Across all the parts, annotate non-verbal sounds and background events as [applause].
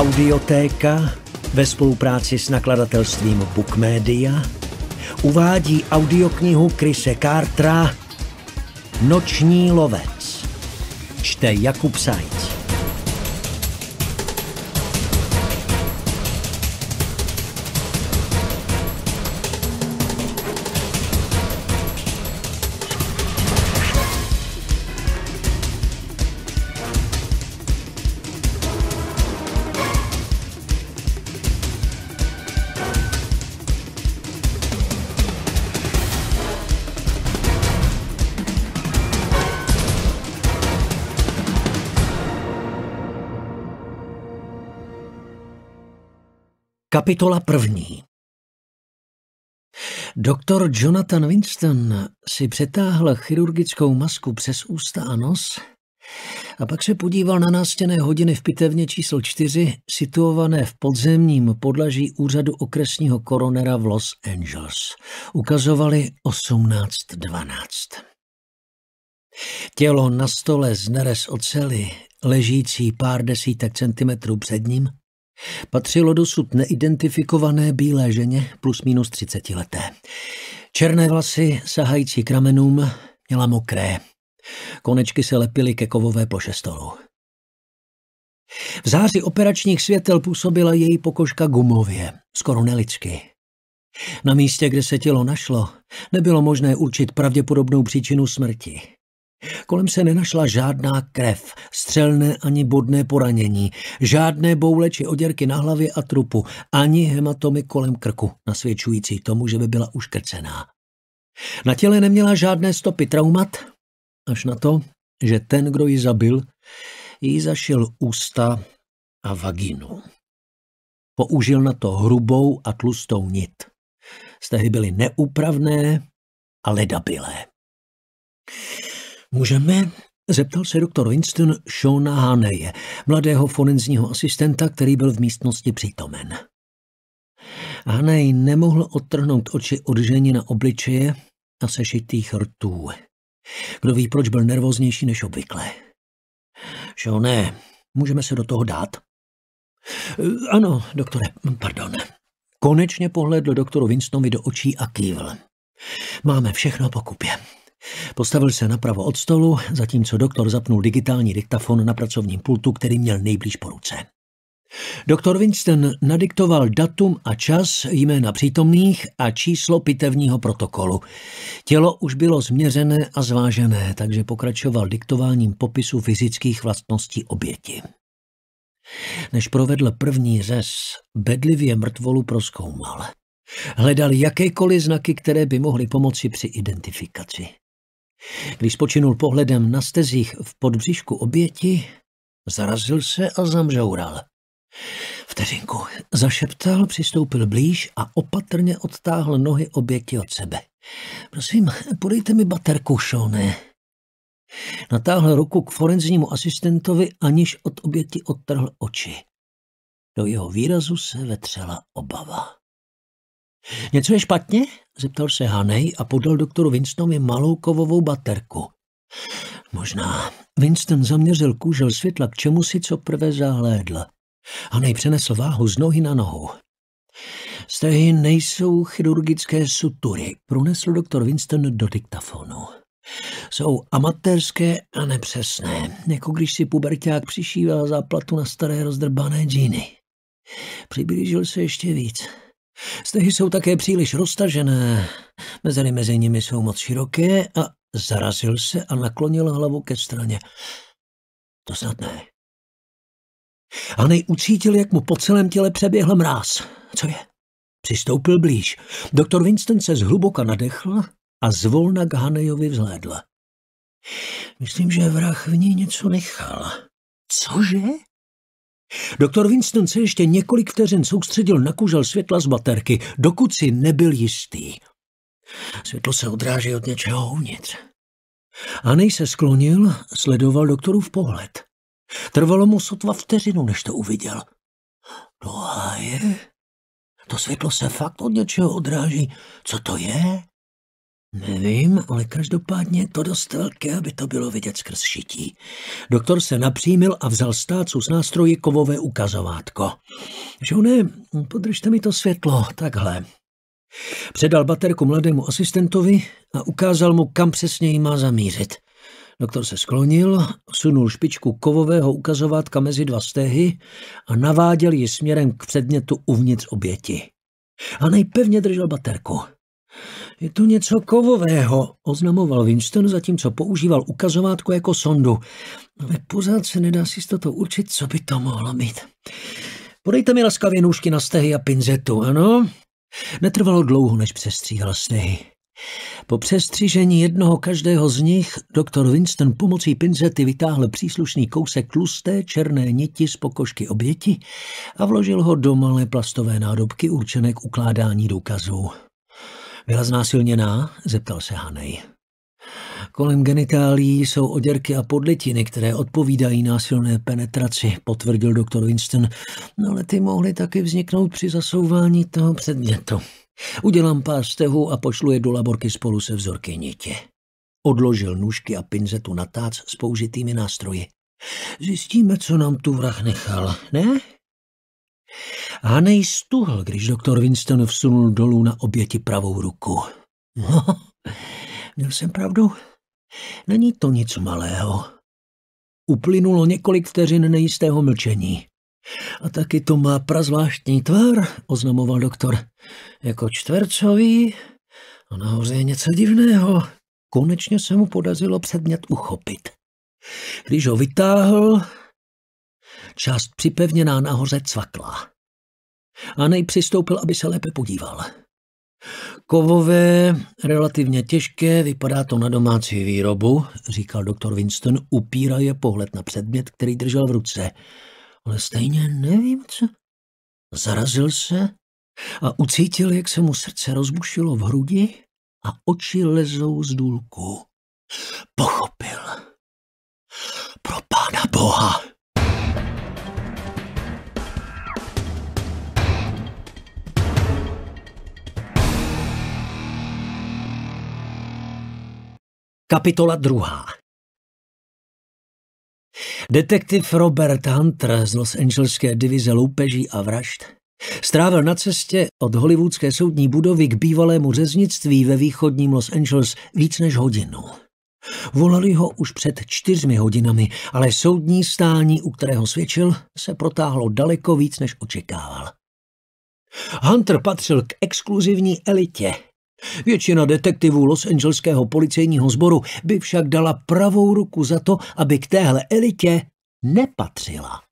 Audiotéka ve spolupráci s nakladatelstvím Bookmedia uvádí audioknihu Krise Cartra Noční lovec. Čte Jakub Sajc. Kapitola první Doktor Jonathan Winston si přetáhl chirurgickou masku přes ústa a nos a pak se podíval na nástěné hodiny v pitevně číslo čtyři, situované v podzemním podlaží úřadu okresního koronera v Los Angeles. Ukazovali 18.12. Tělo na stole z nerez oceli, ležící pár desítek centimetrů před ním, Patřilo dosud neidentifikované bílé ženě plus minus 30 leté. Černé vlasy, sahající k ramenům, měla mokré. Konečky se lepily ke kovové ploše stolu. V záři operačních světel působila její pokožka gumově, skoro nelidsky. Na místě, kde se tělo našlo, nebylo možné určit pravděpodobnou příčinu smrti. Kolem se nenašla žádná krev, střelné ani bodné poranění, žádné boule či oděrky na hlavě a trupu, ani hematomy kolem krku, nasvědčující tomu, že by byla uškrcená. Na těle neměla žádné stopy traumat, až na to, že ten, kdo ji zabil, jí zašil ústa a vaginu. Použil na to hrubou a tlustou nit. Stehy byly neupravné, a ledabilé. Můžeme? Zeptal se doktor Winston Shona Haneje, mladého forenzního asistenta, který byl v místnosti přítomen. Hanej nemohl odtrhnout oči od na obličeje a sešitých rtů. Kdo ví, proč byl nervóznější než obvykle. Šone, můžeme se do toho dát? Eh, ano, doktore, pardon. Konečně pohledl doktoru Winstonovi do očí a kývl. Máme všechno po kupě. Postavil se napravo od stolu, zatímco doktor zapnul digitální diktafon na pracovním pultu, který měl nejblíž po ruce. Doktor Winston nadiktoval datum a čas jména přítomných a číslo pitevního protokolu. Tělo už bylo změřené a zvážené, takže pokračoval diktováním popisu fyzických vlastností oběti. Než provedl první řez, bedlivě mrtvolu proskoumal. Hledal jakékoliv znaky, které by mohly pomoci při identifikaci. Když počinul pohledem na stezích v podbřišku oběti, zarazil se a zamžoural. Vteřinku zašeptal, přistoupil blíž a opatrně odtáhl nohy oběti od sebe. Prosím, podejte mi baterku, Šone. Natáhl ruku k forenznímu asistentovi, aniž od oběti odtrhl oči. Do jeho výrazu se vetřela obava. Něco je špatně? Zeptal se Hanej a podal doktoru Winstonovi malou kovovou baterku. Možná. Winston zaměřil kůžel světla k čemu si co prvé zahlédl. Hanej přenesl váhu z nohy na nohu. Stehy nejsou chirurgické sutury, pronesl doktor Winston do diktafonu. Jsou amatérské a nepřesné, jako když si puberták přišívá záplatu na staré rozdrbané džíny. Přiblížil se ještě víc. Stehy jsou také příliš roztažené, mezery mezi nimi jsou moc široké a zarazil se a naklonil hlavu ke straně. To snad ne. Hanej ucítil, jak mu po celém těle přeběhl mráz. Co je? Přistoupil blíž. Doktor Winston se zhluboka nadechl a zvolna k Hanejovi vzhlédl. Myslím, že vrah v ní něco nechal. Cože? Doktor Winston se ještě několik vteřin soustředil na kužel světla z baterky, dokud si nebyl jistý. Světlo se odráží od něčeho uvnitř. Anej se sklonil, sledoval doktorův pohled. Trvalo mu sotva vteřinu, než to uviděl. Do no je? To světlo se fakt od něčeho odráží. Co to je? Nevím, ale každopádně to dost velké, aby to bylo vidět skrz šití. Doktor se napřímil a vzal stácu z nástroje kovové ukazovátko. Žone, podržte mi to světlo, takhle. Předal baterku mladému asistentovi a ukázal mu, kam přesně ji má zamířit. Doktor se sklonil, sunul špičku kovového ukazovátka mezi dva stehy a naváděl ji směrem k předmětu uvnitř oběti. A nejpevně držel baterku. Je to něco kovového, oznamoval Winston, zatímco používal ukazovátku jako sondu. Ale pořád se nedá si toto určit, co by to mohlo být. Podejte mi laskavě nůžky na stehy a pinzetu, ano? Netrvalo dlouho, než přestříhal stehy. Po přestřižení jednoho každého z nich doktor Winston pomocí pinzety vytáhl příslušný kousek tlusté černé niti z pokožky oběti a vložil ho do malé plastové nádobky určené k ukládání důkazů. Byla znásilněná? zeptal se Hanej. Kolem genitálí jsou oděrky a podlitiny, které odpovídají násilné penetraci, potvrdil doktor Winston, no ale ty mohly taky vzniknout při zasouvání toho předmětu. Udělám pár stehů a pošlu je do laborky spolu se vzorky nitě. Odložil nůžky a pinzetu na tác s použitými nástroji. Zjistíme, co nám tu vrah nechal, ne? Hanej stuhl, když doktor Winston vsunul dolů na oběti pravou ruku. No, měl jsem pravdu. Není to nic malého. Uplynulo několik vteřin nejistého mlčení. A taky to má prazvláštní tvar, oznamoval doktor. Jako čtvercový a nahoře je něco divného. Konečně se mu podařilo předmět uchopit. Když ho vytáhl, Část připevněná nahoře cvakla. Anej přistoupil, aby se lépe podíval. Kovové, relativně těžké, vypadá to na domácí výrobu, říkal doktor Winston, upíraje pohled na předmět, který držel v ruce. Ale stejně nevím, co... Zarazil se a ucítil, jak se mu srdce rozbušilo v hrudi a oči lezou z důlku. Pochopil. Pro pána boha, Kapitola druhá. Detektiv Robert Hunter z Los Angeleské divize loupeží a vražd strávil na cestě od hollywoodské soudní budovy k bývalému řeznictví ve východním Los Angeles víc než hodinu. Volali ho už před čtyřmi hodinami, ale soudní stání, u kterého svědčil, se protáhlo daleko víc, než očekával. Hunter patřil k exkluzivní elitě, Většina detektivů Los Angeleského policejního sboru by však dala pravou ruku za to, aby k téhle elitě nepatřila.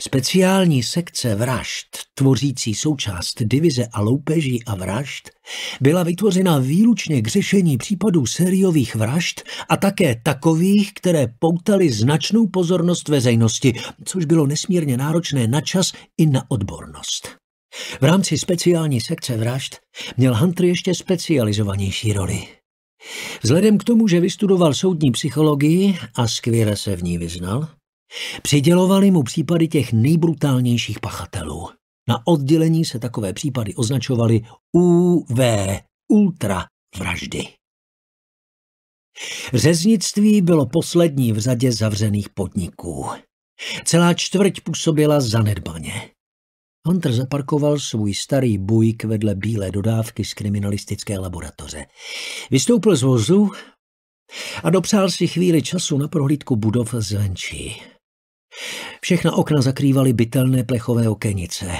Speciální sekce vražd, tvořící součást divize a loupeží a vražd, byla vytvořena výlučně k řešení případů sériových vražd a také takových, které poutaly značnou pozornost veřejnosti, což bylo nesmírně náročné na čas i na odbornost. V rámci speciální sekce vražd měl Hunter ještě specializovanější roli. Vzhledem k tomu, že vystudoval soudní psychologii a skvěle se v ní vyznal, přidělovali mu případy těch nejbrutálnějších pachatelů. Na oddělení se takové případy označovaly UV, ultra vraždy. Řeznictví bylo poslední v řadě zavřených podniků. Celá čtvrť působila zanedbaně. Hunter zaparkoval svůj starý bujk vedle bílé dodávky z kriminalistické laboratoře. Vystoupil z vozu a dopřál si chvíli času na prohlídku budov zvenčí. Všechna okna zakrývaly bytelné plechové okenice.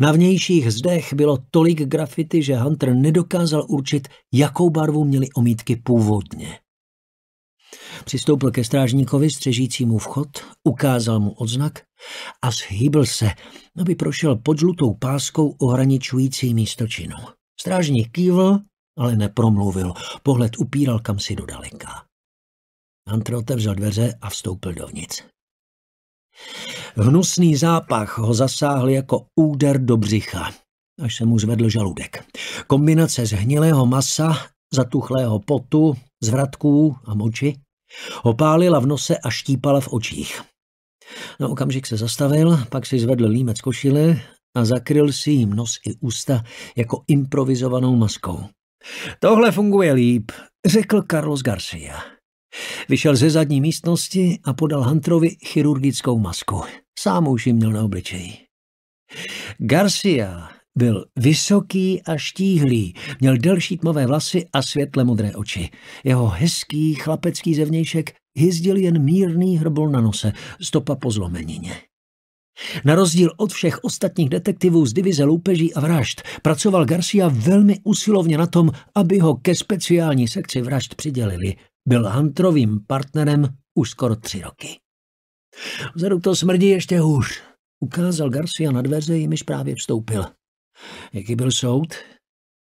Na vnějších zdech bylo tolik grafity, že Hunter nedokázal určit, jakou barvu měly omítky původně. Přistoupil ke strážníkovi střežícímu vchod, ukázal mu odznak a zhýbl se, aby prošel pod žlutou páskou ohraničující místočinu. Strážník kývl, ale nepromluvil. Pohled upíral kam si do daleka. Antr otevřel dveře a vstoupil dovnitř. Hnusný zápach ho zasáhl jako úder do břicha, až se mu zvedl žaludek. Kombinace hnilého masa, zatuchlého potu, zvratků a moči Opálila v nose a štípala v očích. Na okamžik se zastavil, pak si zvedl límec košile a zakryl si jim nos i ústa jako improvizovanou maskou. Tohle funguje líp, řekl Carlos Garcia. Vyšel ze zadní místnosti a podal Hunterovi chirurgickou masku. Sám už ji měl na obličeji. Garcia byl vysoký a štíhlý, měl delší tmavé vlasy a světle modré oči. Jeho hezký chlapecký zevnějšek hyzdil jen mírný hrbol na nose, stopa po zlomenině. Na rozdíl od všech ostatních detektivů z divize loupeží a vražd pracoval Garcia velmi usilovně na tom, aby ho ke speciální sekci vražd přidělili. Byl Hunterovým partnerem už skoro tři roky. Vzadu to smrdí ještě hůř, ukázal Garcia na dveře, jimiž právě vstoupil. Jaký byl soud?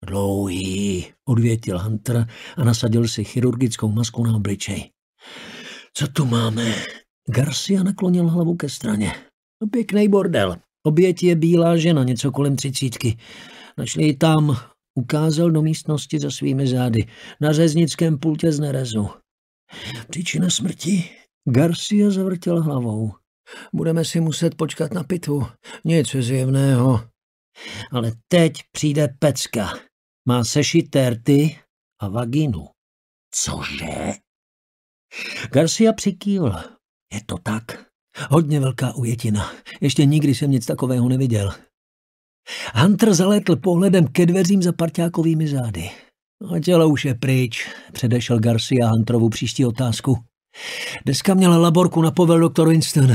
Dlouhý, odvětil Hunter a nasadil si chirurgickou masku na obličej. Co tu máme? Garcia naklonil hlavu ke straně. Pěkný bordel. Oběť je bílá žena, něco kolem třicítky. Našli ji tam, ukázal do místnosti za svými zády, na řeznickém pultě z nerezu. Příčina smrti? Garcia zavrtěl hlavou. Budeme si muset počkat na pitu. Nic zjevného. Ale teď přijde pecka. Má sešité rty a vaginu. Cože? Garcia přikývl. Je to tak. Hodně velká ujetina. Ještě nikdy jsem nic takového neviděl. Hunter zalétl pohledem ke dveřím za parťákovými zády. A no, tělo už je pryč, předešel Garcia Hunterovu příští otázku. Dneska měla laborku na povel doktor Winston.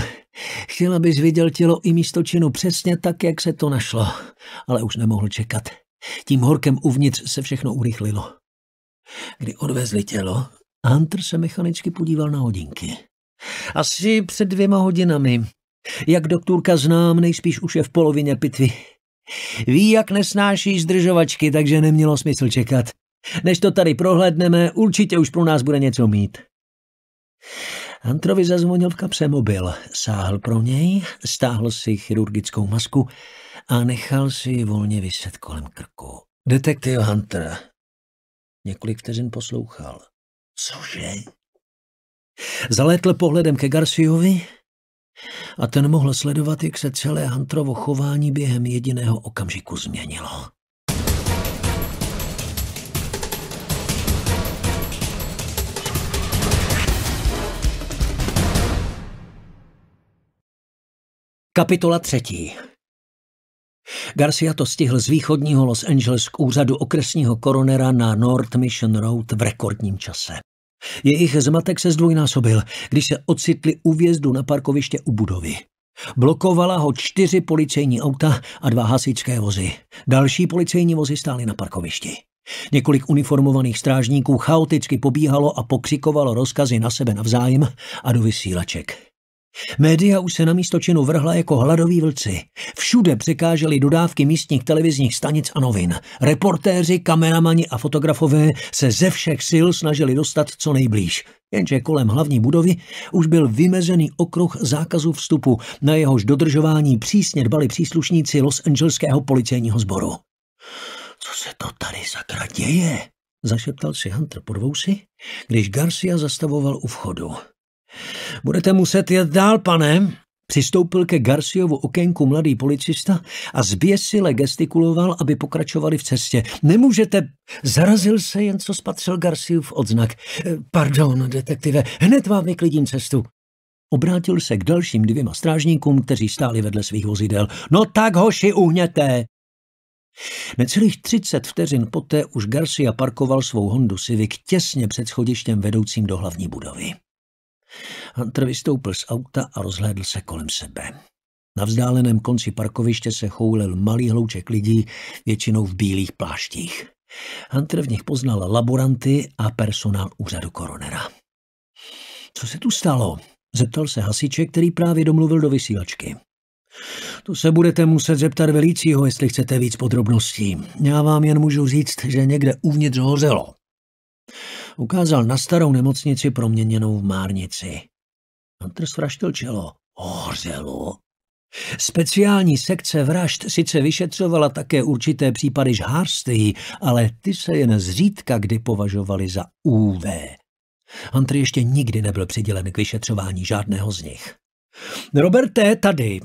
Chtěla bys viděl tělo i místo činu přesně tak, jak se to našlo, ale už nemohl čekat. Tím horkem uvnitř se všechno urychlilo. Kdy odvezli tělo, Hunter se mechanicky podíval na hodinky. Asi před dvěma hodinami. Jak doktorka znám, nejspíš už je v polovině pitvy. Ví, jak nesnáší zdržovačky, takže nemělo smysl čekat. Než to tady prohlédneme, určitě už pro nás bude něco mít. Antrovi zazvonil v kapse mobil, sáhl pro něj, stáhl si chirurgickou masku a nechal si ji volně vyset kolem krku. Detektiv Hunter několik vteřin poslouchal. Cože? Zalétl pohledem ke Garciovi a ten mohl sledovat, jak se celé Hunterovo chování během jediného okamžiku změnilo. Kapitola třetí. Garcia to stihl z východního Los Angeles k úřadu okresního koronera na North Mission Road v rekordním čase. Jejich zmatek se zdvojnásobil, když se ocitli u vjezdu na parkoviště u budovy. Blokovala ho čtyři policejní auta a dva hasičské vozy. Další policejní vozy stály na parkovišti. Několik uniformovaných strážníků chaoticky pobíhalo a pokřikovalo rozkazy na sebe navzájem a do vysílaček. Média už se na místo činu vrhla jako hladoví vlci. Všude překáželi dodávky místních televizních stanic a novin. Reportéři, kameramani a fotografové se ze všech sil snažili dostat co nejblíž. Jenže kolem hlavní budovy už byl vymezený okruh zákazu vstupu, na jehož dodržování přísně dbali příslušníci Los Angeleského policejního sboru. Co se to tady sakra děje? Zašeptal si Hunter podvousy, když Garcia zastavoval u vchodu. Budete muset jet dál, pane, Přistoupil ke Garciovu okénku mladý policista a zběsile gestikuloval, aby pokračovali v cestě. Nemůžete... Zarazil se jen, co spatřil Garciův odznak. Eh, pardon, detektive, hned vám vyklidím cestu. Obrátil se k dalším dvěma strážníkům, kteří stáli vedle svých vozidel. No tak, hoši, uhněte! Necelých 30 vteřin poté už Garcia parkoval svou Hondu Civic těsně před schodištěm vedoucím do hlavní budovy. Hunter vystoupil z auta a rozhlédl se kolem sebe. Na vzdáleném konci parkoviště se choulel malý hlouček lidí, většinou v bílých pláštích. Hunter v nich poznal laboranty a personál úřadu koronera. Co se tu stalo? Zeptal se hasiče, který právě domluvil do vysílačky. To se budete muset zeptat velícího, jestli chcete víc podrobností. Já vám jen můžu říct, že někde uvnitř hořelo ukázal na starou nemocnici proměněnou v márnici. Hunter svraštil čelo. Hořelo. Speciální sekce vražd sice vyšetřovala také určité případy žhářství, ale ty se jen zřídka kdy považovali za UV. Hunter ještě nikdy nebyl přidělen k vyšetřování žádného z nich. Roberté, tady.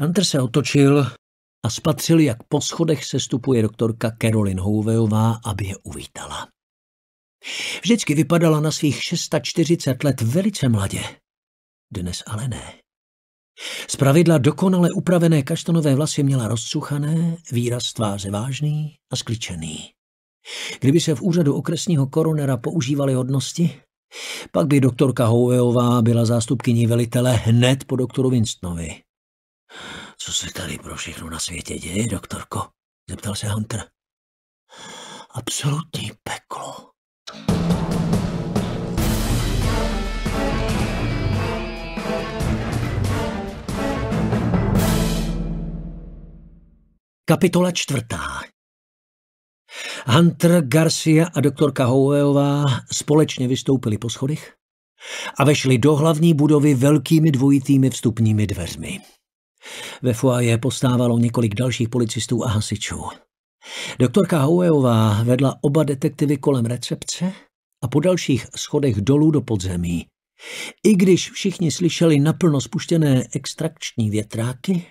Hunter se otočil a spatřil, jak po schodech se stupuje doktorka Caroline Houveová, aby je uvítala. Vždycky vypadala na svých 640 let velice mladě. Dnes ale ne. pravidla dokonale upravené kaštanové vlasy měla rozsuchané, výraz tváře vážný a skličený. Kdyby se v úřadu okresního koronera používaly hodnosti, pak by doktorka Houveová byla zástupkyní velitele hned po doktoru Winstonovi. Co se tady pro všechno na světě děje, doktorko? Zeptal se Hunter. Absolutní peklo, Kapitola čtvrtá. Hunter, Garcia a doktorka Howellová společně vystoupili po schodech a vešli do hlavní budovy velkými dvojitými vstupními dveřmi. Ve foaje postávalo několik dalších policistů a hasičů. Doktorka Howellová vedla oba detektivy kolem recepce a po dalších schodech dolů do podzemí. I když všichni slyšeli naplno spuštěné extrakční větráky,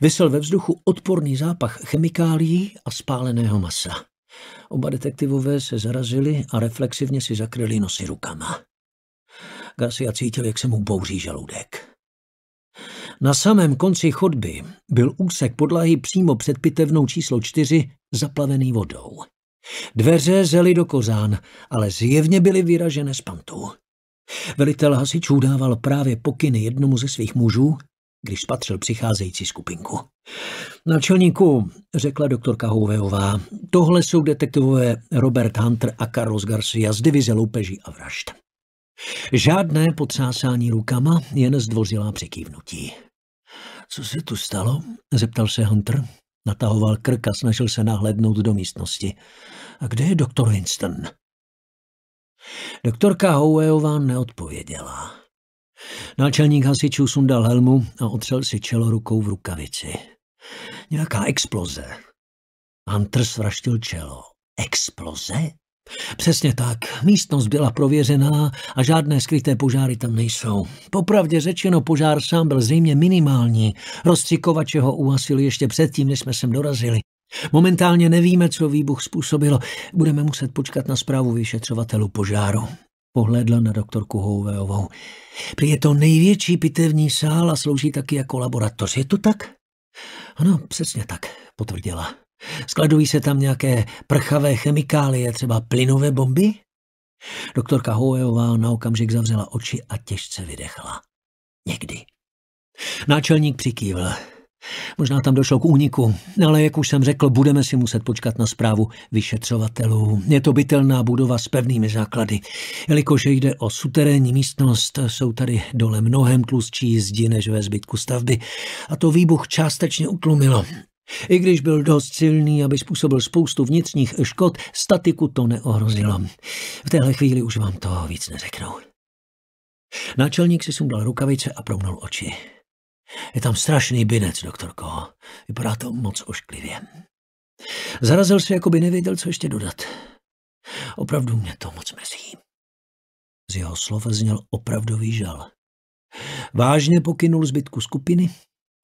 Vysel ve vzduchu odporný zápach chemikálií a spáleného masa. Oba detektivové se zarazili a reflexivně si zakryli nosy rukama. Garcia cítil, jak se mu bouří žaludek. Na samém konci chodby byl úsek podlahy přímo před pitevnou číslo čtyři zaplavený vodou. Dveře zely do kozán, ale zjevně byly vyražené z pantu. Velitel hasičů dával právě pokyny jednomu ze svých mužů, když spatřil přicházející skupinku. Náčelníku, řekla doktorka Houveová, tohle jsou detektivové Robert Hunter a Carlos Garcia z divize loupeží a vražd. Žádné potřásání rukama, jen zdvořilá překývnutí. Co se tu stalo? zeptal se Hunter. Natahoval krk a snažil se nahlédnout do místnosti. A kde je doktor Winston? Doktorka Houveová neodpověděla. Náčelník hasičů sundal helmu a otřel si čelo rukou v rukavici. Nějaká exploze. Hunter svraštil čelo. Exploze? Přesně tak. Místnost byla prověřená a žádné skryté požáry tam nejsou. Popravdě řečeno, požár sám byl zřejmě minimální. Rozstřikovače ho uhasili ještě předtím, než jsme sem dorazili. Momentálně nevíme, co výbuch způsobilo. Budeme muset počkat na zprávu vyšetřovatelů požáru. Pohlédla na doktorku Houveovou. Prý je to největší pitevní sál a slouží taky jako laboratoř. Je to tak? Ano, přesně tak, potvrdila. Skladují se tam nějaké prchavé chemikálie, třeba plynové bomby? Doktorka Houveová na okamžik zavřela oči a těžce vydechla. Někdy. Náčelník přikývl. Možná tam došlo k úniku, ale jak už jsem řekl, budeme si muset počkat na zprávu vyšetřovatelů. Je to bytelná budova s pevnými základy. Jelikož jde o suterénní místnost, jsou tady dole mnohem tlustší zdi než ve zbytku stavby a to výbuch částečně utlumilo. I když byl dost silný, aby způsobil spoustu vnitřních škod, statiku to neohrozilo. V téhle chvíli už vám to víc neřeknou. Náčelník si sundal rukavice a prounul oči. Je tam strašný binec, doktorko. Vypadá to moc ošklivě. Zarazil se, jako by nevěděl, co ještě dodat. Opravdu mě to moc mrzí. Z jeho slova zněl opravdový žal. Vážně pokynul zbytku skupiny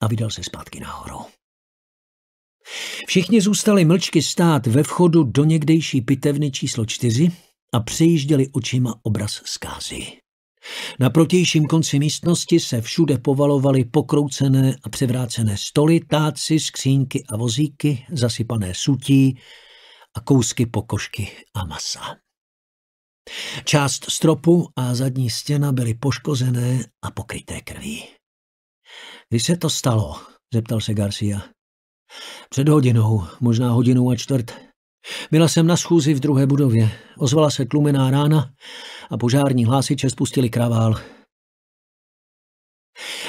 a vydal se zpátky nahoru. Všichni zůstali mlčky stát ve vchodu do někdejší pitevny číslo čtyři a přejížděli očima obraz zkázy. Na protějším konci místnosti se všude povalovaly pokroucené a převrácené stoly, táci, skřínky a vozíky, zasypané sutí a kousky pokožky a masa. Část stropu a zadní stěna byly poškozené a pokryté krví. Kdy se to stalo? zeptal se Garcia. Před hodinou, možná hodinou a čtvrt, byla jsem na schůzi v druhé budově. Ozvala se tlumená rána a požární hlásiče spustili kravál.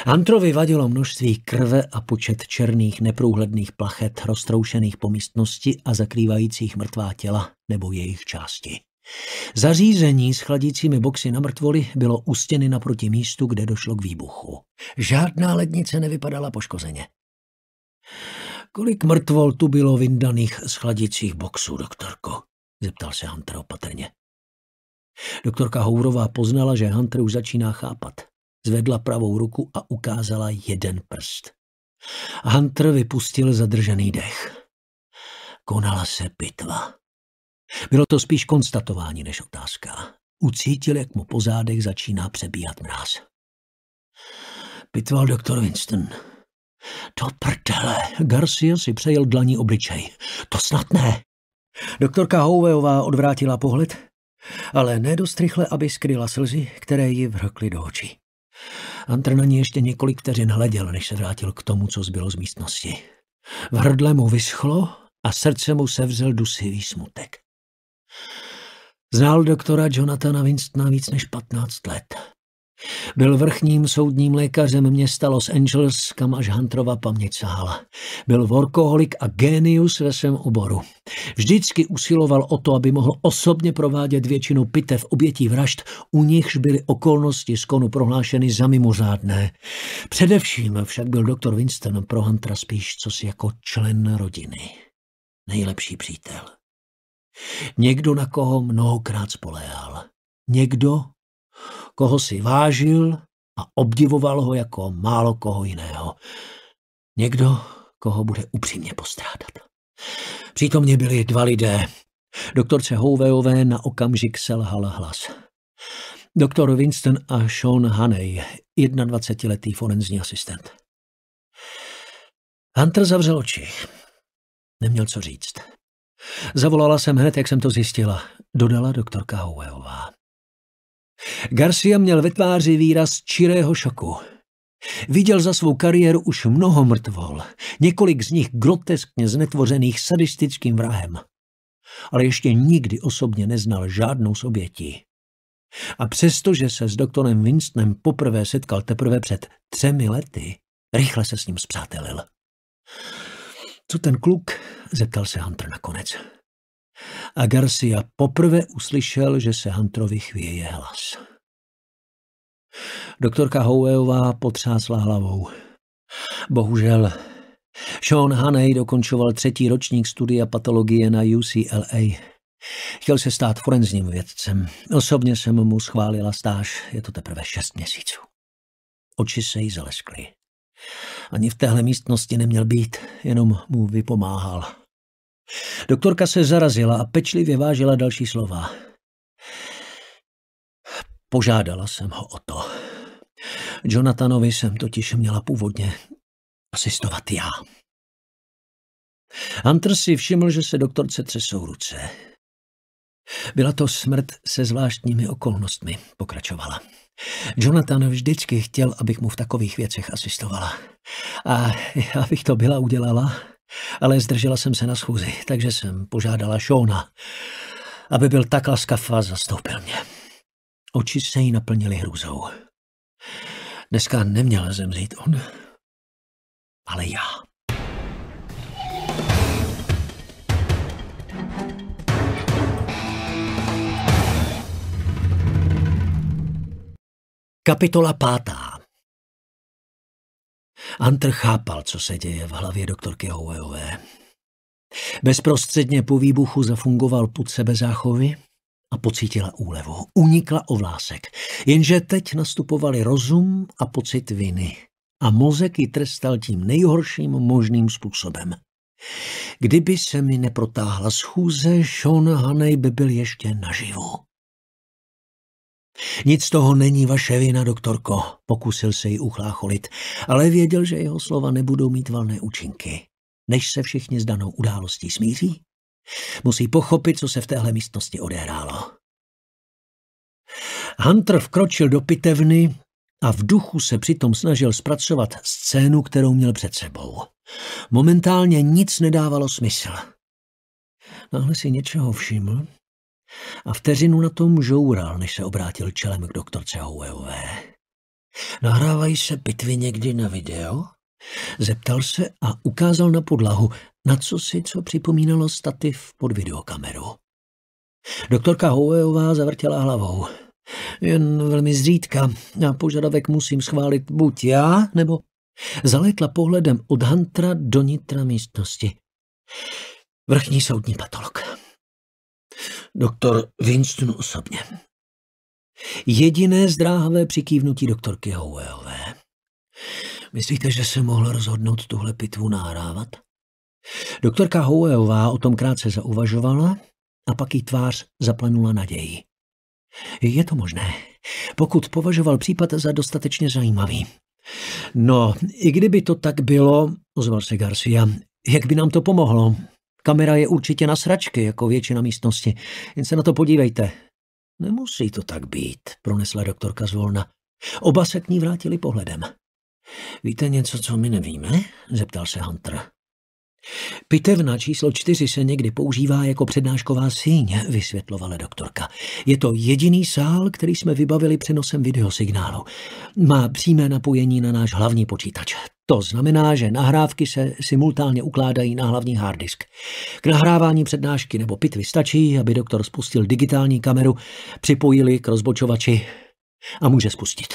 Antrovi vadilo množství krve a počet černých neprůhledných plachet roztroušených po místnosti a zakrývajících mrtvá těla nebo jejich části. Zařízení s chladícími boxy na mrtvoli bylo u stěny naproti místu, kde došlo k výbuchu. Žádná lednice nevypadala poškozeně. Kolik mrtvol tu bylo vyndaných z chladicích boxů, doktorko? Zeptal se Hunter opatrně. Doktorka Hourová poznala, že Hunter už začíná chápat. Zvedla pravou ruku a ukázala jeden prst. Hunter vypustil zadržený dech. Konala se pitva. Bylo to spíš konstatování než otázka. Ucítil, jak mu po zádech začíná přebíhat mráz. Pitval doktor Winston, to prdele, Garcia si přejel dlaní obličej. To snad ne. Doktorka Houveová odvrátila pohled, ale nedost rychle, aby skryla slzy, které ji vrhly do očí. Antr na ní ještě několik vteřin hleděl, než se vrátil k tomu, co zbylo z místnosti. V hrdle mu vyschlo a srdce mu sevřel dusivý smutek. Znal doktora Jonathana Winstona víc než 15 let. Byl vrchním soudním lékařem města Los Angeles, kam až Huntrova paměť sahala. Byl workoholik a génius ve svém oboru. Vždycky usiloval o to, aby mohl osobně provádět většinu pitev obětí vražd, u nichž byly okolnosti skonu prohlášeny za mimořádné. Především však byl doktor Winston pro Huntera spíš cosi jako člen rodiny. Nejlepší přítel. Někdo, na koho mnohokrát spoléhal. Někdo, koho si vážil a obdivoval ho jako málo koho jiného. Někdo, koho bude upřímně postrádat. Přítomně byli dva lidé. Doktorce Houveové na okamžik selhal hlas. Doktor Winston a Sean Haney, 21-letý forenzní asistent. Hunter zavřel oči. Neměl co říct. Zavolala jsem hned, jak jsem to zjistila, dodala doktorka Houveová. Garcia měl ve tváři výraz čirého šoku. Viděl za svou kariéru už mnoho mrtvol, několik z nich groteskně znetvořených sadistickým vrahem. Ale ještě nikdy osobně neznal žádnou z obětí. A přestože se s doktorem Winstonem poprvé setkal teprve před třemi lety, rychle se s ním zpřátelil. Co ten kluk? zeptal se Hunter nakonec a Garcia poprvé uslyšel, že se Hunterovi chvěje hlas. Doktorka Howeyová potřásla hlavou. Bohužel, Sean Haney dokončoval třetí ročník studia patologie na UCLA. Chtěl se stát forenzním vědcem. Osobně jsem mu schválila stáž, je to teprve šest měsíců. Oči se jí zaleskly. Ani v téhle místnosti neměl být, jenom mu vypomáhal. Doktorka se zarazila a pečlivě vážila další slova. Požádala jsem ho o to. Jonathanovi jsem totiž měla původně asistovat já. Hunter si všiml, že se doktorce třesou ruce. Byla to smrt se zvláštními okolnostmi, pokračovala. Jonathan vždycky chtěl, abych mu v takových věcech asistovala. A já bych to byla udělala, ale zdržela jsem se na schůzi, takže jsem požádala Šona, aby byl tak laskav a zastoupil mě. Oči se jí naplnily hrůzou. Dneska neměl zemřít on, ale já. Kapitola pátá. Hunter chápal, co se děje v hlavě doktorky Howeyové. Bezprostředně po výbuchu zafungoval put sebezáchovy a pocítila úlevu. Unikla ovlásek. Jenže teď nastupovali rozum a pocit viny. A mozek ji trestal tím nejhorším možným způsobem. Kdyby se mi neprotáhla schůze, Sean Hanej by byl ještě naživu. Nic toho není vaše vina, doktorko, pokusil se ji uchlácholit, ale věděl, že jeho slova nebudou mít valné účinky. Než se všichni s danou událostí smíří, musí pochopit, co se v téhle místnosti odehrálo. Hunter vkročil do pitevny a v duchu se přitom snažil zpracovat scénu, kterou měl před sebou. Momentálně nic nedávalo smysl. Náhle si něčeho všiml a vteřinu na tom žoural, než se obrátil čelem k doktorce Howellové. Nahrávají se pitvy někdy na video? Zeptal se a ukázal na podlahu, na co si co připomínalo stativ pod videokamerou. Doktorka Howeyová zavrtěla hlavou. Jen velmi zřídka a požadavek musím schválit buď já, nebo... Zalétla pohledem od Hantra do nitra místnosti. Vrchní soudní patolog doktor Winston osobně. Jediné zdráhavé přikývnutí doktorky Howellové. Myslíte, že se mohl rozhodnout tuhle pitvu nahrávat? Doktorka Howellová o tom krátce zauvažovala a pak jí tvář zaplanula naději. Je to možné, pokud považoval případ za dostatečně zajímavý. No, i kdyby to tak bylo, ozval se Garcia, jak by nám to pomohlo? Kamera je určitě na sračky, jako většina místnosti. Jen se na to podívejte. Nemusí to tak být, pronesla doktorka zvolna. Oba se k ní vrátili pohledem. Víte něco, co my nevíme? zeptal se Hunter. Pitevna číslo čtyři se někdy používá jako přednášková síň, vysvětlovala doktorka. Je to jediný sál, který jsme vybavili přenosem videosignálu. Má přímé napojení na náš hlavní počítač. To znamená, že nahrávky se simultánně ukládají na hlavní harddisk. K nahrávání přednášky nebo pitvy stačí, aby doktor spustil digitální kameru, připojili k rozbočovači a může spustit.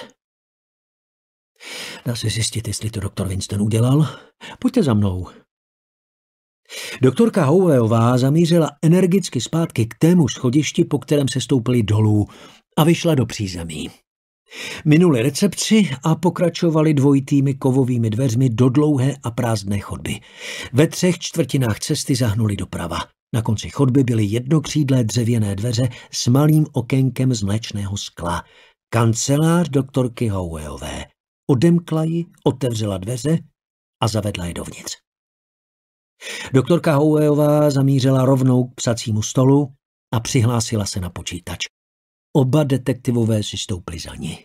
Dá se zjistit, jestli to doktor Winston udělal? Pojďte za mnou, Doktorka Houveová zamířila energicky zpátky k tému schodišti, po kterém se stoupili dolů a vyšla do přízemí. Minuli recepci a pokračovali dvojitými kovovými dveřmi do dlouhé a prázdné chodby. Ve třech čtvrtinách cesty zahnuli doprava. Na konci chodby byly jednokřídlé dřevěné dveře s malým okénkem z mléčného skla. Kancelář doktorky Houeové. Odemkla ji, otevřela dveře a zavedla je dovnitř. Doktorka Houejová zamířila rovnou k psacímu stolu a přihlásila se na počítač. Oba detektivové si stoupli za ní.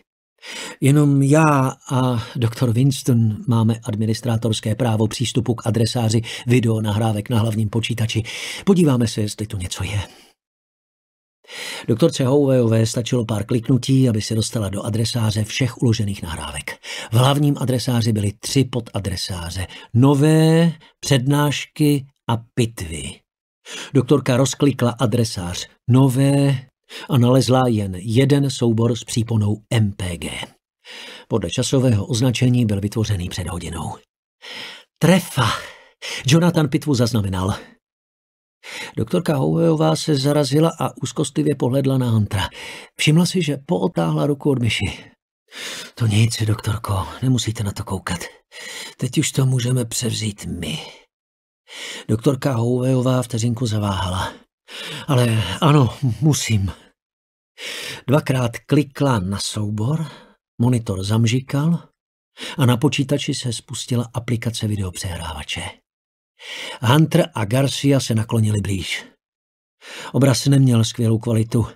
Jenom já a doktor Winston máme administrátorské právo přístupu k adresáři videonahrávek na hlavním počítači. Podíváme se, jestli tu něco je. Doktor Cehouvejové stačilo pár kliknutí, aby se dostala do adresáře všech uložených nahrávek. V hlavním adresáři byly tři podadresáře. Nové, přednášky a pitvy. Doktorka rozklikla adresář nové a nalezla jen jeden soubor s příponou MPG. Podle časového označení byl vytvořený před hodinou. Trefa! Jonathan pitvu zaznamenal – Doktorka Houveová se zarazila a úzkostlivě pohledla na Antra. Všimla si, že pootáhla ruku od myši. To nic, doktorko, nemusíte na to koukat. Teď už to můžeme převzít my. Doktorka Houvejová vteřinku zaváhala. Ale ano, musím. Dvakrát klikla na soubor, monitor zamžikal a na počítači se spustila aplikace videopřehrávače. Hunter a Garcia se naklonili blíž. Obraz neměl skvělou kvalitu,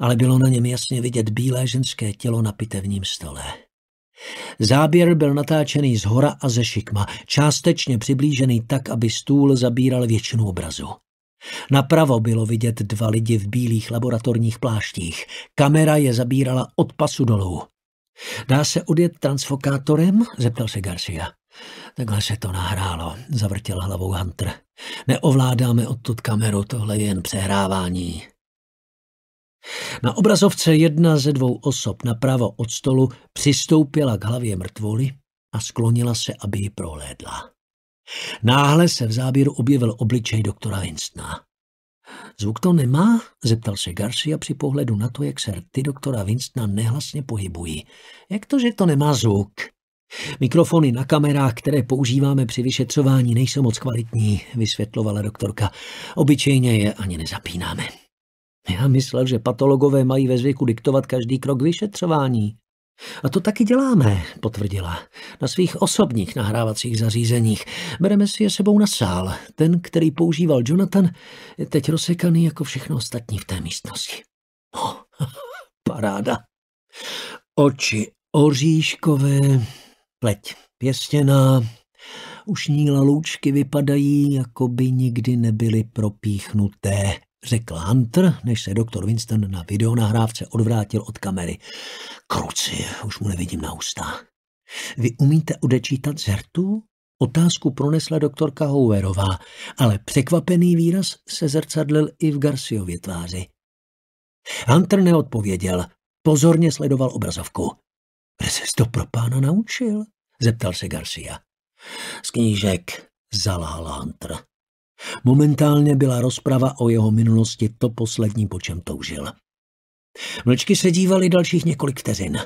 ale bylo na něm jasně vidět bílé ženské tělo na pitevním stole. Záběr byl natáčený z hora a ze šikma, částečně přiblížený tak, aby stůl zabíral většinu obrazu. Napravo bylo vidět dva lidi v bílých laboratorních pláštích. Kamera je zabírala od pasu dolů. Dá se odjet transfokátorem? zeptal se Garcia. Takhle se to nahrálo, zavrtěl hlavou Hunter. Neovládáme odtud kameru, tohle je jen přehrávání. Na obrazovce jedna ze dvou osob napravo od stolu přistoupila k hlavě mrtvoly a sklonila se, aby ji prohlédla. Náhle se v záběru objevil obličej doktora Winstona. Zvuk to nemá? zeptal se Garcia při pohledu na to, jak se rty doktora Winstona nehlasně pohybují. Jak to, že to nemá zvuk? Mikrofony na kamerách, které používáme při vyšetřování, nejsou moc kvalitní, vysvětlovala doktorka. Obyčejně je ani nezapínáme. Já myslel, že patologové mají ve zvyku diktovat každý krok vyšetřování. A to taky děláme, potvrdila. Na svých osobních nahrávacích zařízeních. Bereme si je sebou na sál. Ten, který používal Jonathan, je teď rozsekaný jako všechno ostatní v té místnosti. Oh, [laughs] paráda. Oči oříškové, pleť pěstěná, už níla loučky vypadají, jako by nikdy nebyly propíchnuté, řekl Hunter, než se doktor Winston na videonahrávce odvrátil od kamery. Kruci, už mu nevidím na ústa. Vy umíte odečítat z hrtu? Otázku pronesla doktorka Houverová, ale překvapený výraz se zrcadlil i v Garciově tváři. Hunter neodpověděl, pozorně sledoval obrazovku se to pro pána naučil? zeptal se Garcia. Z knížek zalhal Hunter. Momentálně byla rozprava o jeho minulosti to poslední, po čem toužil. Mlčky se dívali dalších několik vteřin.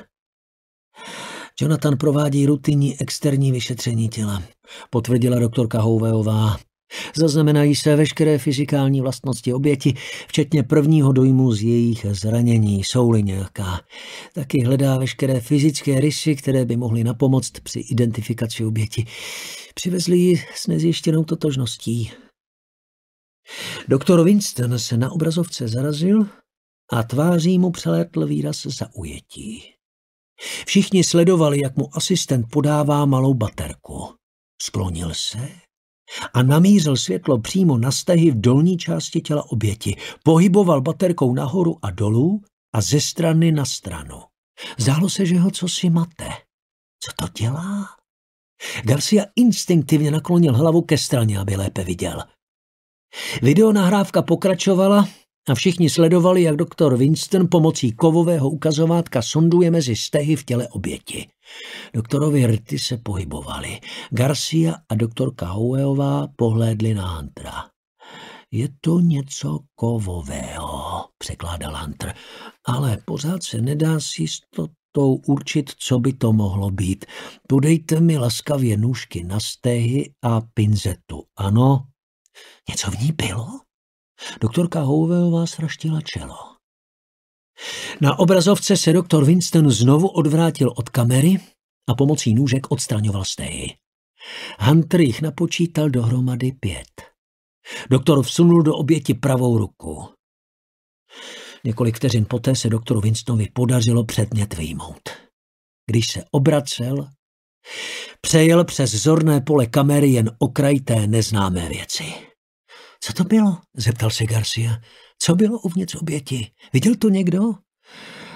Jonathan provádí rutinní externí vyšetření těla, potvrdila doktorka Houveová. Zaznamenají se veškeré fyzikální vlastnosti oběti, včetně prvního dojmu z jejich zranění, jsou nějaká. Taky hledá veškeré fyzické rysy, které by mohly napomoct při identifikaci oběti. Přivezli ji s nezjištěnou totožností. Doktor Winston se na obrazovce zarazil a tváří mu přelétl výraz zaujetí. Všichni sledovali, jak mu asistent podává malou baterku. Sklonil se a namířil světlo přímo na stehy v dolní části těla oběti. Pohyboval baterkou nahoru a dolů a ze strany na stranu. Zdálo se, že ho co si mate. Co to dělá? Garcia instinktivně naklonil hlavu ke straně, aby lépe viděl. Videonahrávka pokračovala a všichni sledovali, jak doktor Winston pomocí kovového ukazovátka sonduje mezi stehy v těle oběti. Doktorovi rty se pohybovali. Garcia a doktor Howeová pohlédli na Antra. Je to něco kovového, překládal Antr, ale pořád se nedá s jistotou určit, co by to mohlo být. Podejte mi laskavě nůžky na stehy a pinzetu, ano? Něco v ní bylo? Doktorka Houveová sraštila čelo. Na obrazovce se doktor Winston znovu odvrátil od kamery a pomocí nůžek odstraňoval stehy. Hunter jich napočítal dohromady pět. Doktor vsunul do oběti pravou ruku. Několik vteřin poté se doktoru Winstonovi podařilo předmět vyjmout. Když se obracel, přejel přes zorné pole kamery jen okraj té neznámé věci. Co to bylo? zeptal se Garcia. Co bylo uvnitř oběti? Viděl to někdo?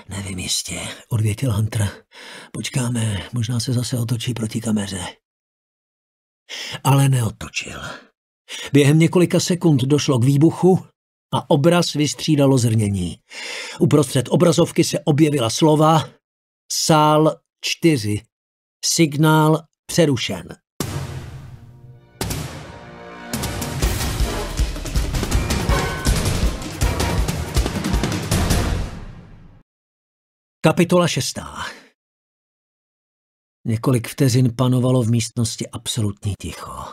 Nevím jistě, odvětil Hunter. Počkáme, možná se zase otočí proti kameře. Ale neotočil. Během několika sekund došlo k výbuchu a obraz vystřídalo zrnění. Uprostřed obrazovky se objevila slova Sál čtyři. Signál přerušen. Kapitola šestá. Několik vteřin panovalo v místnosti absolutní ticho.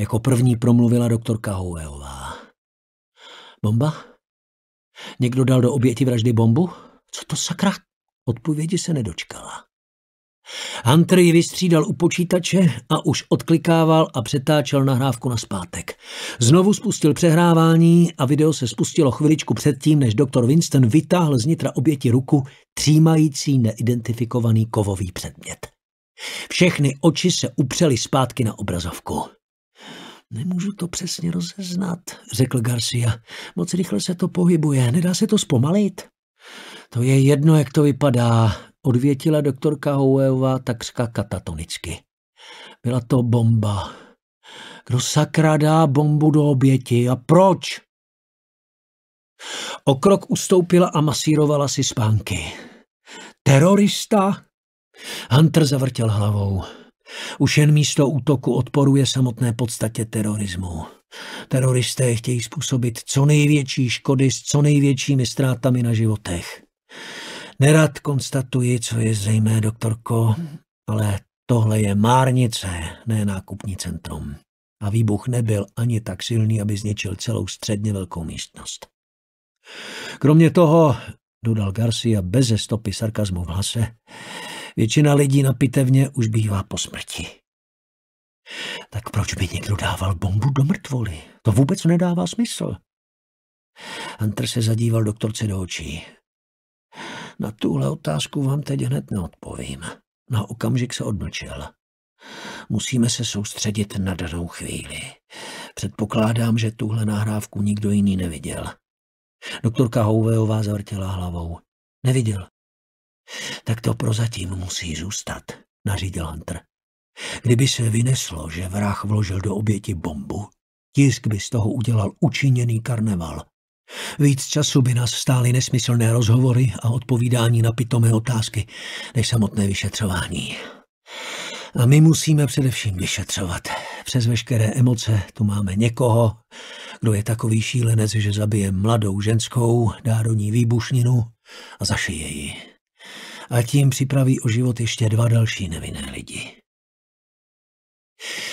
Jako první promluvila doktorka Houeová. Bomba? Někdo dal do oběti vraždy bombu? Co to sakra? Odpovědi se nedočkala. Hunter ji vystřídal u počítače a už odklikával a přetáčel nahrávku na zpátek. Znovu spustil přehrávání a video se spustilo chviličku předtím, než doktor Winston vytáhl z nitra oběti ruku třímající neidentifikovaný kovový předmět. Všechny oči se upřely zpátky na obrazovku. Nemůžu to přesně rozeznat, řekl Garcia. Moc rychle se to pohybuje, nedá se to zpomalit. To je jedno, jak to vypadá, odvětila doktorka Houeová takřka katatonicky. Byla to bomba. Kdo sakra dá bombu do oběti a proč? O krok ustoupila a masírovala si spánky. Terorista? Hunter zavrtěl hlavou. Už jen místo útoku odporuje samotné podstatě terorismu. Teroristé chtějí způsobit co největší škody s co největšími ztrátami na životech. Nerad konstatuji, co je zřejmé, doktorko, ale tohle je márnice, ne nákupní centrum. A výbuch nebyl ani tak silný, aby zničil celou středně velkou místnost. Kromě toho, dodal Garcia beze stopy sarkazmu v hlase, většina lidí na pitevně už bývá po smrti. Tak proč by někdo dával bombu do mrtvoly? To vůbec nedává smysl. Hunter se zadíval doktorce do očí. Na tuhle otázku vám teď hned neodpovím. Na okamžik se odmlčel. Musíme se soustředit na danou chvíli. Předpokládám, že tuhle nahrávku nikdo jiný neviděl. Doktorka Houvejová zavrtěla hlavou. Neviděl. Tak to prozatím musí zůstat, nařídil Hunter. Kdyby se vyneslo, že vrah vložil do oběti bombu, tisk by z toho udělal učiněný karneval. Víc času by nás stály nesmyslné rozhovory a odpovídání na pitomé otázky, než samotné vyšetřování. A my musíme především vyšetřovat. Přes veškeré emoce tu máme někoho, kdo je takový šílenec, že zabije mladou ženskou, dá do ní výbušninu a zašije ji. A tím připraví o život ještě dva další nevinné lidi.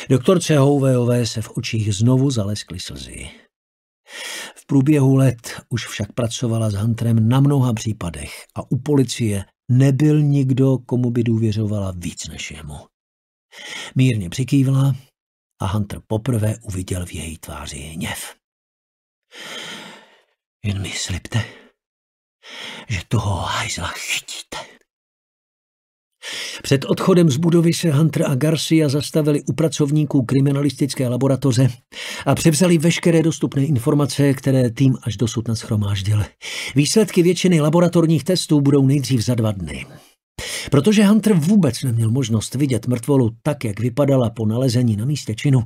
Doktorce Houvejové se v očích znovu zaleskly slzy. V průběhu let už však pracovala s Huntrem na mnoha případech a u policie nebyl nikdo, komu by důvěřovala víc než jemu. Mírně přikývla a Hunter poprvé uviděl v její tváři hněv. Jen mi slibte, že toho hajzla chytíte. Před odchodem z budovy se Hunter a Garcia zastavili u pracovníků kriminalistické laboratoře a převzali veškeré dostupné informace, které tým až dosud nashromáždil. Výsledky většiny laboratorních testů budou nejdřív za dva dny. Protože Hunter vůbec neměl možnost vidět mrtvolu tak, jak vypadala po nalezení na místě činu,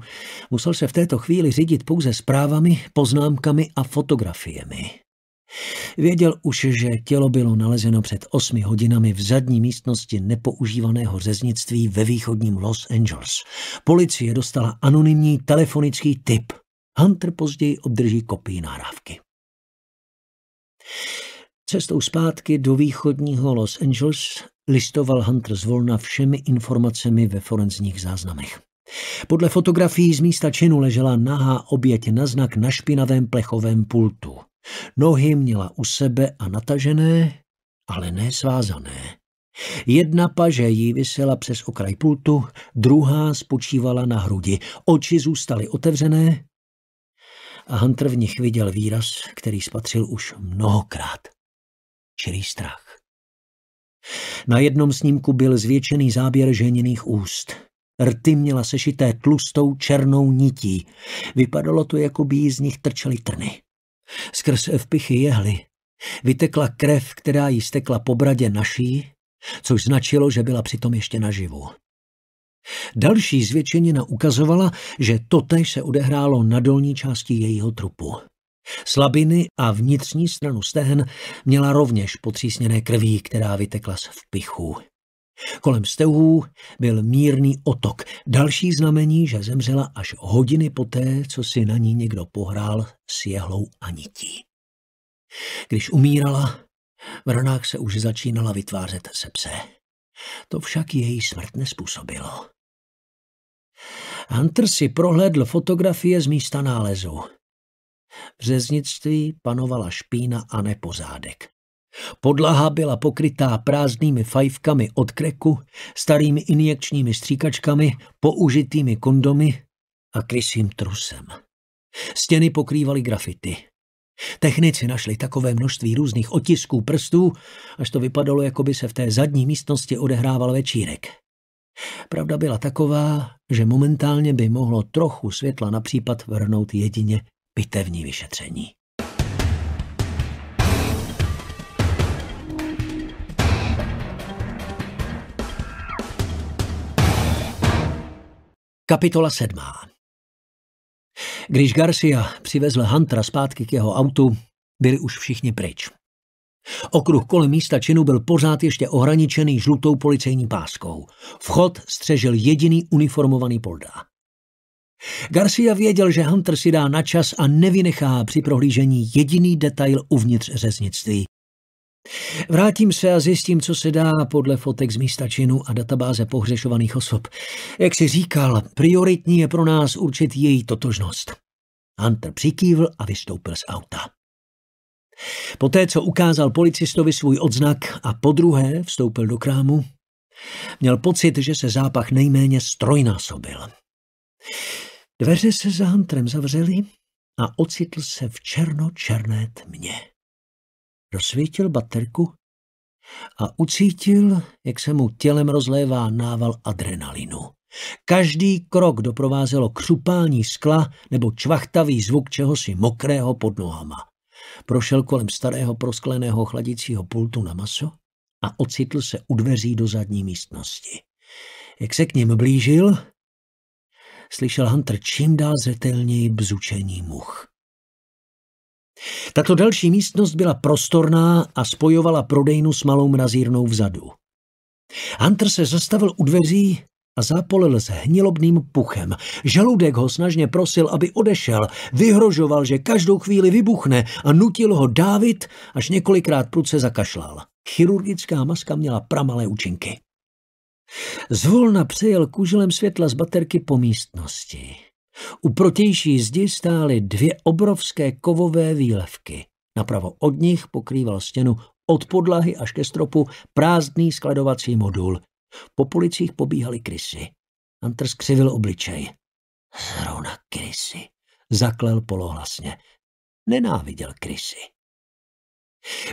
musel se v této chvíli řídit pouze zprávami, poznámkami a fotografiemi. Věděl už, že tělo bylo nalezeno před osmi hodinami v zadní místnosti nepoužívaného řeznictví ve východním Los Angeles. Policie dostala anonymní telefonický tip. Hunter později obdrží kopii nahrávky. Cestou zpátky do východního Los Angeles listoval Hunter zvolna všemi informacemi ve forenzních záznamech. Podle fotografií z místa činu ležela nahá oběť na znak na špinavém plechovém pultu. Nohy měla u sebe a natažené, ale ne svázané. Jedna paže jí vysela přes okraj pultu, druhá spočívala na hrudi. Oči zůstaly otevřené a Hunter v nich viděl výraz, který spatřil už mnohokrát. Čirý strach. Na jednom snímku byl zvětšený záběr ženěných úst. Rty měla sešité tlustou černou nití. Vypadalo to, jako by jí z nich trčely trny. Skrz vpichy jehly vytekla krev, která jí stekla po bradě naší, což značilo, že byla přitom ještě naživu. Další zvětšenina ukazovala, že totež se odehrálo na dolní části jejího trupu. Slabiny a vnitřní stranu stehen měla rovněž potřísněné krví, která vytekla z vpichu. Kolem stehů byl mírný otok, další znamení, že zemřela až hodiny poté, co si na ní někdo pohrál s jehlou a nití. Když umírala, v ranách se už začínala vytvářet sepse. To však její smrt nespůsobilo. Hunter si prohlédl fotografie z místa nálezu. V řeznictví panovala špína a nepozádek. Podlaha byla pokrytá prázdnými fajfkami od kreku, starými injekčními stříkačkami, použitými kondomy a krysím trusem. Stěny pokrývaly grafity. Technici našli takové množství různých otisků prstů, až to vypadalo, jako by se v té zadní místnosti odehrával večírek. Pravda byla taková, že momentálně by mohlo trochu světla na případ vrhnout jedině pitevní vyšetření. Kapitola sedmá Když Garcia přivezl Huntera zpátky k jeho autu, byli už všichni pryč. Okruh kolem místa činu byl pořád ještě ohraničený žlutou policejní páskou. Vchod střežil jediný uniformovaný polda. Garcia věděl, že Hunter si dá na čas a nevynechá při prohlížení jediný detail uvnitř řeznictví, Vrátím se a zjistím, co se dá podle fotek z místa činu a databáze pohřešovaných osob. Jak si říkal, prioritní je pro nás určit její totožnost. Hunter přikývl a vystoupil z auta. Poté, co ukázal policistovi svůj odznak a podruhé vstoupil do krámu, měl pocit, že se zápach nejméně strojnásobil. Dveře se za Hunterem zavřely a ocitl se v černo-černé tmě. Rozsvítil baterku a ucítil, jak se mu tělem rozlévá nával adrenalinu. Každý krok doprovázelo křupání skla nebo čvachtavý zvuk čehosi mokrého pod nohama. Prošel kolem starého proskleného chladicího pultu na maso a ocitl se u dveří do zadní místnosti. Jak se k ním blížil, slyšel Hunter čím dál zřetelněji bzučení much. Tato další místnost byla prostorná a spojovala prodejnu s malou mrazírnou vzadu. Hunter se zastavil u dveří a zápolil s hnilobným puchem. Žaludek ho snažně prosil, aby odešel, vyhrožoval, že každou chvíli vybuchne a nutil ho dávit, až několikrát pruce zakašlal. Chirurgická maska měla pramalé účinky. Zvolna přejel kůželem světla z baterky po místnosti. U protější zdi stály dvě obrovské kovové výlevky. Napravo od nich pokrýval stěnu od podlahy až ke stropu prázdný skladovací modul. Po policích pobíhali krysy. Hunter skřivil obličej. Zrovna krysy, zaklel polohlasně. Nenáviděl krysy.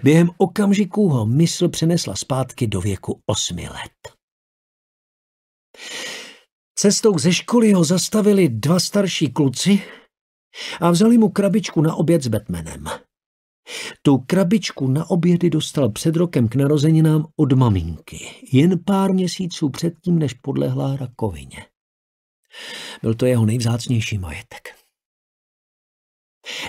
Během okamžiků ho mysl přenesla zpátky do věku osmi let. Cestou ze školy ho zastavili dva starší kluci a vzali mu krabičku na oběd s Batmanem. Tu krabičku na obědy dostal před rokem k narozeninám od maminky, jen pár měsíců předtím, než podlehla rakovině. Byl to jeho nejvzácnější majetek.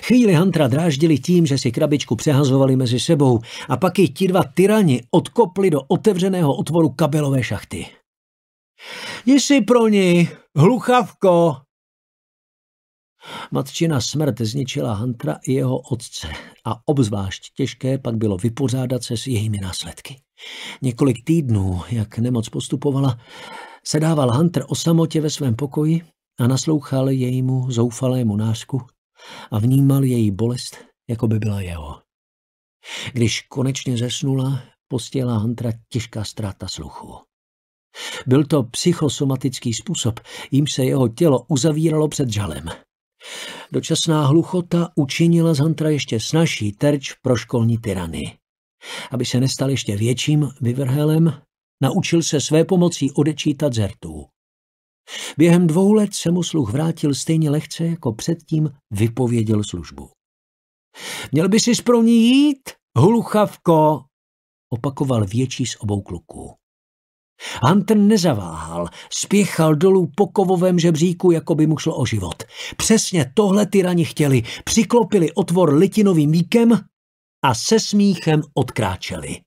Chvíli Hantra dráždili tím, že si krabičku přehazovali mezi sebou a pak ji ti dva tyrani odkopli do otevřeného otvoru kabelové šachty. Jsi pro ní, hluchavko! Matčina smrt zničila Hantra i jeho otce a obzvlášť těžké pak bylo vypořádat se s jejími následky. Několik týdnů, jak nemoc postupovala, sedával Hunter o samotě ve svém pokoji a naslouchal jejímu zoufalému násku a vnímal její bolest, jako by byla jeho. Když konečně zesnula, postěla Hantra těžká ztráta sluchu. Byl to psychosomatický způsob, jim se jeho tělo uzavíralo před žalem. Dočasná hluchota učinila z Hantra ještě snažší terč pro školní tyrany. Aby se nestal ještě větším vyvrhelem, naučil se své pomocí odečítat zertů. Během dvou let se mu sluch vrátil stejně lehce, jako předtím vypověděl službu. Měl by si pro ní jít, hluchavko, opakoval větší z obou kluků. Hunter nezaváhal, spěchal dolů po kovovém žebříku, jako by mu šlo o život. Přesně tohle rani chtěli, přiklopili otvor litinovým míkem a se smíchem odkráčeli.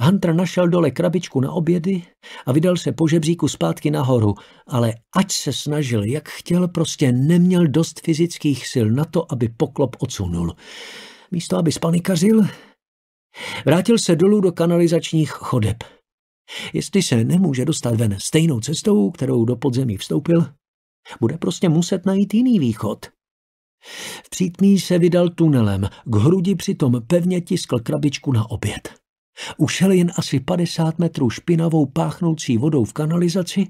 Hunter našel dole krabičku na obědy a vydal se po žebříku zpátky nahoru, ale ať se snažil, jak chtěl, prostě neměl dost fyzických sil na to, aby poklop odsunul. Místo, aby spanikařil, vrátil se dolů do kanalizačních chodeb. Jestli se nemůže dostat ven stejnou cestou, kterou do podzemí vstoupil, bude prostě muset najít jiný východ. V přítmí se vydal tunelem, k hrudi přitom pevně tiskl krabičku na oběd. Ušel jen asi 50 metrů špinavou páchnoucí vodou v kanalizaci,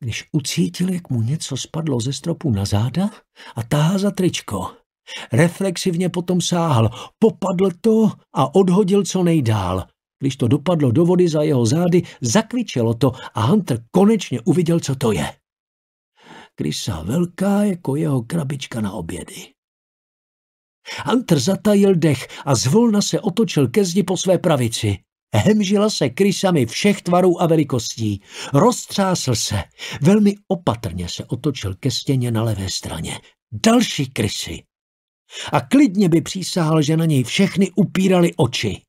když ucítil, jak mu něco spadlo ze stropu na záda a táhá za tričko. Reflexivně potom sáhl, popadl to a odhodil co nejdál. Když to dopadlo do vody za jeho zády, zakvičelo to a Hunter konečně uviděl, co to je. Krysa velká jako jeho krabička na obědy. Hunter zatajil dech a zvolna se otočil ke zdi po své pravici. Hemžila se krysami všech tvarů a velikostí. Roztřásl se. Velmi opatrně se otočil ke stěně na levé straně. Další krysy. A klidně by přísahal, že na něj všechny upírali oči.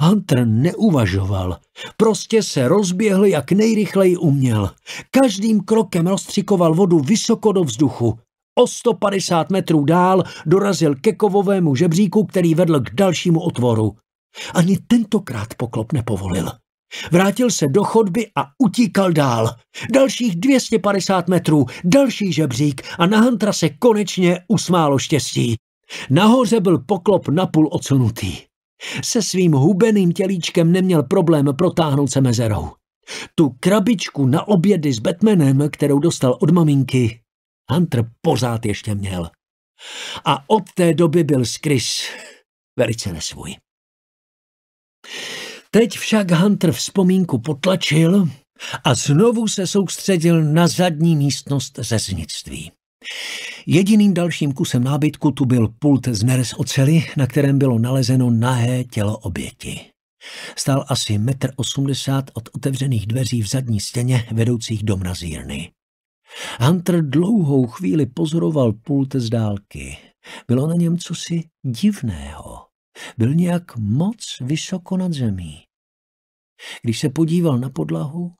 Hunter neuvažoval. Prostě se rozběhl, jak nejrychleji uměl. Každým krokem rozstřikoval vodu vysoko do vzduchu. O 150 metrů dál dorazil ke kovovému žebříku, který vedl k dalšímu otvoru. Ani tentokrát poklop nepovolil. Vrátil se do chodby a utíkal dál. Dalších 250 metrů, další žebřík a na Huntera se konečně usmálo štěstí. Nahoře byl poklop napůl odsunutý. Se svým hubeným tělíčkem neměl problém protáhnout se mezerou. Tu krabičku na obědy s Batmanem, kterou dostal od maminky, Hunter pořád ještě měl. A od té doby byl Chris velice nesvůj. Teď však Hunter vzpomínku potlačil a znovu se soustředil na zadní místnost řeznictví. Jediným dalším kusem nábytku tu byl pult z nerez oceli, na kterém bylo nalezeno nahé tělo oběti. Stál asi metr osmdesát od otevřených dveří v zadní stěně vedoucích do mrazírny. Hunter dlouhou chvíli pozoroval pult z dálky. Bylo na něm cosi divného. Byl nějak moc vysoko nad zemí. Když se podíval na podlahu,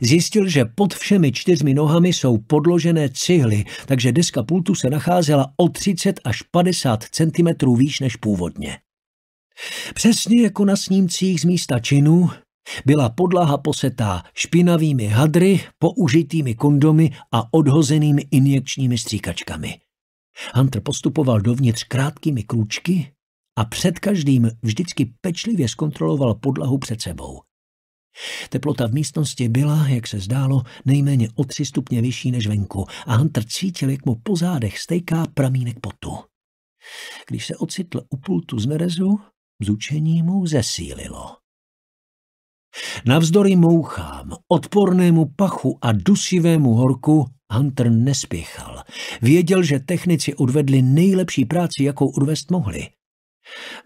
Zjistil, že pod všemi čtyřmi nohami jsou podložené cihly, takže deska pultu se nacházela o 30 až 50 cm výš než původně. Přesně jako na snímcích z místa činu byla podlaha posetá špinavými hadry, použitými kondomy a odhozenými injekčními stříkačkami. Hunter postupoval dovnitř krátkými krůčky a před každým vždycky pečlivě zkontroloval podlahu před sebou. Teplota v místnosti byla, jak se zdálo, nejméně o tři stupně vyšší než venku a Hunter cítil, jak mu po zádech stejká pramínek potu. Když se ocitl u pultu z nerezu, zúčení mu zesílilo. Navzdory mouchám, odpornému pachu a dusivému horku Hunter nespěchal. Věděl, že technici odvedli nejlepší práci, jakou odvést mohli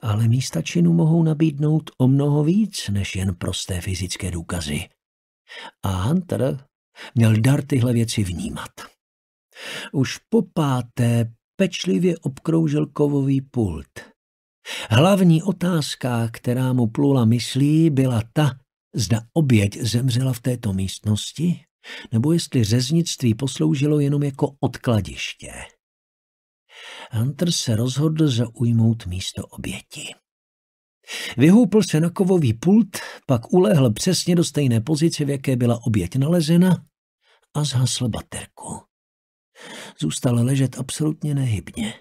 ale místa činu mohou nabídnout o mnoho víc než jen prosté fyzické důkazy. A Hunter měl dar tyhle věci vnímat. Už po páté pečlivě obkroužil kovový pult. Hlavní otázka, která mu plula myslí, byla ta, zda oběť zemřela v této místnosti, nebo jestli řeznictví posloužilo jenom jako odkladiště. Hunter se rozhodl zaujmout místo oběti. Vyhoupl se na kovový pult, pak ulehl přesně do stejné pozice, v jaké byla oběť nalezena a zhasl baterku. Zůstal ležet absolutně nehybně.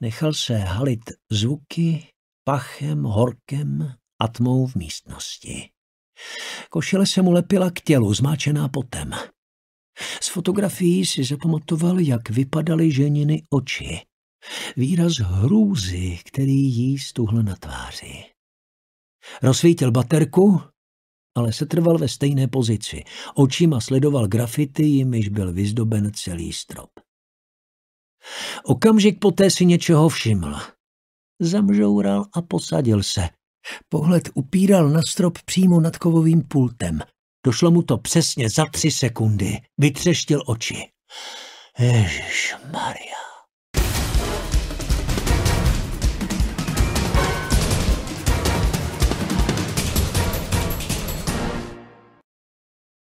Nechal se halit zvuky, pachem, horkem a tmou v místnosti. Košile se mu lepila k tělu, zmáčená potem. Z fotografií si zapamatoval, jak vypadaly ženiny oči. Výraz hrůzy, který jí stuhl na tváři. Rozsvítil baterku, ale setrval ve stejné pozici. Očima sledoval grafity, jimiž byl vyzdoben celý strop. Okamžik poté si něčeho všiml. Zamžoural a posadil se. Pohled upíral na strop přímo nad kovovým pultem. Došlo mu to přesně za tři sekundy. Vytřeštil oči. Ježíš Maria.